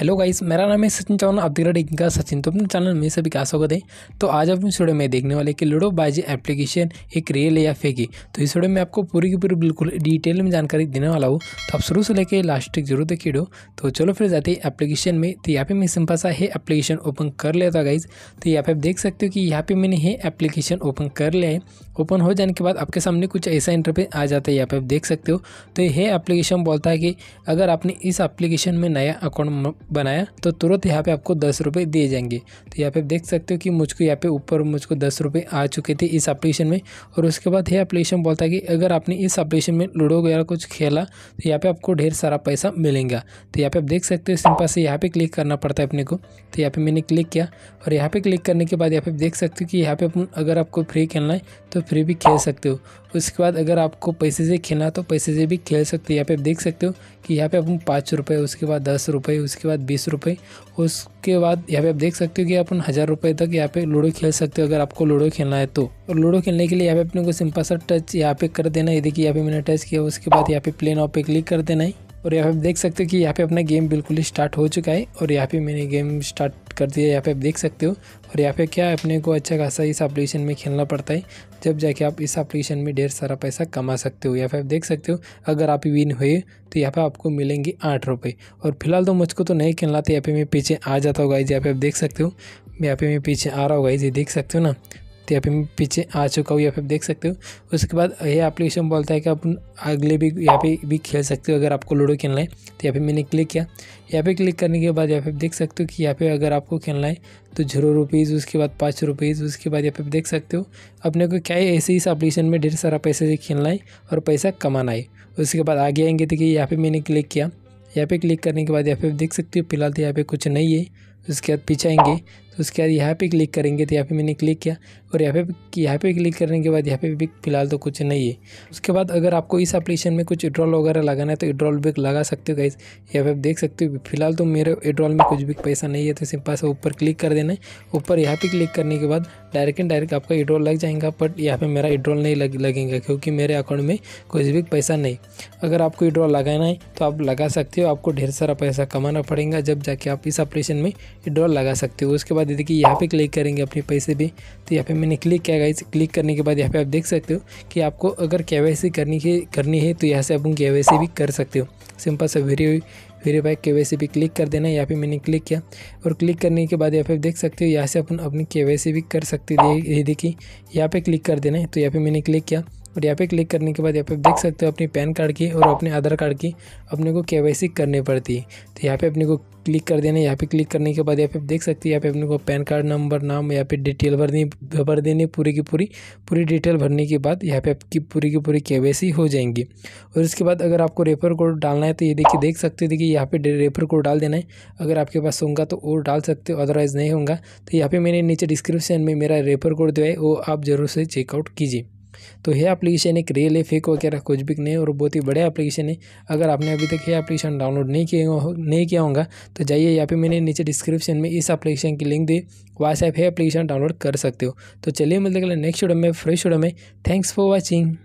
hello guys मेरा नाम है सचिन चौहान आप दिग्रा डेकिंग का सचिन तो अपने चैनल में सभी का स्वागत है तो आज आप इस वीडियो में देखने वाले कि लूडो बाजी एप्लीकेशन एक रियल है या फेक है तो इस वीडियो में आपको पूरी की पूरी बिल्कुल डिटेल में जानकारी देने वाला हूँ तो आप शुरू से लेकर लास्ट तक जरूर देखिए डो तो चलो फिर जाते हैं एप्लीकेशन में तो यहाँ पे मैं सिंपल सा है एप्लीकेशन ओपन कर लिया था गाइज तो यहाँ पे आप देख सकते हो कि यहाँ पे मैंने ये एप्लीकेशन ओपन कर लिया है ओपन हो जाने के बाद आपके सामने कुछ ऐसा इंटरफेस आ जाता है यहाँ पे आप देख सकते हो तो ये एप्लीकेशन बोलता है कि अगर आपने इस एप्लीकेशन में नया अकाउंट बनाया तो तुरंत यहाँ पे आपको दस रुपये दिए जाएंगे तो यहाँ पे आप देख सकते हो कि मुझको यहाँ पे ऊपर मुझको दस रुपये आ चुके थे इस एप्लीकेशन में और उसके बाद यह एप्लीकेशन बोलता है कि अगर आपने इस एप्लीकेशन में लूडो वगैरह कुछ खेला तो यहाँ पर आपको ढेर सारा पैसा मिलेगा तो यहाँ पर आप देख सकते हो सिंपल से यहाँ पर क्लिक करना पड़ता है अपने को तो यहाँ पर मैंने क्लिक किया और यहाँ पर क्लिक करने के बाद यहाँ पर देख सकते हो कि यहाँ पर अगर आपको फ्री खेलना है तो फ्री भी खेल सकते हो उसके बाद अगर आपको पैसे से खेलना तो पैसे से भी खेल सकते हो यहाँ पे आप देख सकते हो कि यहाँ पे अपन पाँच रुपये उसके बाद दस रुपये उसके बाद बीस रुपये उसके बाद यहाँ पे आप देख सकते हो कि अपन हज़ार रुपये तक यहाँ पे लूडो खेल सकते हो अगर आपको लूडो खेलना है तो और लूडो खेलने के लिए यहाँ पे अपने को सिंपल सा टच यहाँ पे कर देना है देखिए यहाँ पे मैंने टच किया उसके बाद यहाँ पे प्लेन ऑफ पे क्लिक कर देना है और यहाँ पे आप देख सकते हो कि यहाँ पे अपना गेम बिल्कुल ही स्टार्ट हो चुका है और यहाँ पे मैंने गेम स्टार्ट कर दिया यहाँ पे आप देख सकते हो और यहाँ पे क्या है अपने को अच्छा खासा इस एप्लीकेशन में खेलना पड़ता है जब जाके आप इस एप्लीकेशन में ढेर सारा पैसा कमा सकते हो यहाँ पे आप देख सकते हो अगर आप विन हुए तो यहाँ पे आपको मिलेंगे आठ रुपये और फिलहाल तो मुझको तो नहीं खेलना था यहाँ पे मैं पीछे आ जाता होगा यहाँ पे आप देख सकते हो यहाँ पे मैं पीछे आ रहा होगा ये देख सकते हो ना तो यहाँ पे मैं पीछे आ चुका हूँ या फिर आप देख सकते हो उसके बाद ये एप्लीकेशन बोलता है कि आप अगले भी यहाँ पे भी खेल सकते हो अगर आपको लूडो खेलना है तो यहाँ पे मैंने क्लिक किया यहाँ पे क्लिक करने के बाद यहाँ पे देख सकते हो कि यहाँ पे अगर आपको खेलना है तो जीरो रुपीज़ उसके बाद पाँच रुपीज़ उसके बाद यहाँ पे आप देख सकते हो अपने को क्या है ऐसे इस एप्लीकेशन में ढेर सारा पैसे से खेलना है और पैसा कमाना है उसके बाद आगे आएंगे तो कि यहाँ पे मैंने क्लिक किया यहाँ पे क्लिक करने के बाद यहाँ पे देख सकते हो फिलहाल तो यहाँ पे कुछ नहीं है उसके बाद पीछे आएंगे उसके बाद यहाँ पे क्लिक करेंगे तो यहाँ पे मैंने क्लिक किया और यहाँ पे यहाँ पे क्लिक करने के बाद यहाँ पे भी फिलहाल तो कुछ नहीं है उसके बाद अगर आपको इस एप्लीकेशन में कुछ इड्रॉल वगैरह लगाना है तो इड्रॉल भी लगा सकते हो गाइज यहाँ पे आप देख सकते हो फिलहाल तो मेरे इड्रॉल में कुछ भी पैसा नहीं है तो सिंपल से ऊपर क्लिक कर देना है ऊपर यहाँ पे क्लिक करने के बाद डायरेक्ट एंड डायरेक्ट आपका इड्रॉल लग जाएगा बट यहाँ पर मेरा इड्रॉल नहीं लग लगेगा क्योंकि मेरे अकाउंट में कुछ भी पैसा नहीं अगर आपको इड्रॉल लगाना है तो आप लगा सकते हो आपको ढेर सारा पैसा कमाना पड़ेगा जब जाके आप इस ऑपरेशन में इड्रॉल लगा सकते हो उसके बाद दे देखिए यहाँ पे क्लिक करेंगे अपने पैसे भी तो यहाँ पे मैंने क्लिक किया गाइस क्लिक करने के बाद यहाँ पे आप देख सकते हो कि आपको अगर के करनी है करनी है तो यहाँ से आप के भी कर सकते हो सिंपल सा very verify K Y C click कर देना यहाँ पे मैंने क्लिक किया और क्लिक करने के बाद यहाँ पे देख सकते हो यहाँ से अपन अपनी के वाई सी भी कर सकते देखिए यहाँ पे क्लिक कर देना है तो यहाँ पे मैंने क्लिक किया और यहाँ पे क्लिक करने के बाद यहाँ पे देख सकते हो अपनी पैन कार्ड की और अपने आधार कार्ड की अपने को के करनी पड़ती है तो यहाँ पे अपने को क्लिक कर देना यहाँ पे क्लिक करने के बाद यहाँ पे देख सकते हो यहाँ पे अपने को पैन कार्ड नंबर नाम यहाँ पे डिटेल भरनी भर देनी पूरी की पूरी पूरी डिटेल भरने के बाद यहाँ पे आपकी पूरी की पूरी के हो जाएंगी और इसके बाद अगर आपको रेफर कोड डालना है तो ये देखिए देख सकते हो देखिए यहाँ पे रेफर कोड डाल देना है अगर आपके पास होगा तो वो डाल सकते हो अदरवाइज़ नहीं होगा तो यहाँ पर मैंने नीचे डिस्क्रिप्शन में मेरा रेफर कोड दिया है वो आप ज़रूर से चेकआउट कीजिए तो यह एप्लीकेशन एक रियल है फेक वगैरह कुछ भी नहीं और बहुत ही बढ़िया एप्लीकेशन है अगर आपने अभी तक यह एप्लीकेशन डाउनलोड नहीं किया नहीं किया होगा तो जाइए यहाँ फिर मैंने नीचे डिस्क्रिप्शन में इस एप्लीकेशन की लिंक दी वहाँ से आप यह एप्लीकेशन डाउनलोड कर सकते हो तो चलिए मिलते अगले नेक्स्ट वीडियो में फ्रेश वीडियो में थैंक्स फॉर वॉचिंग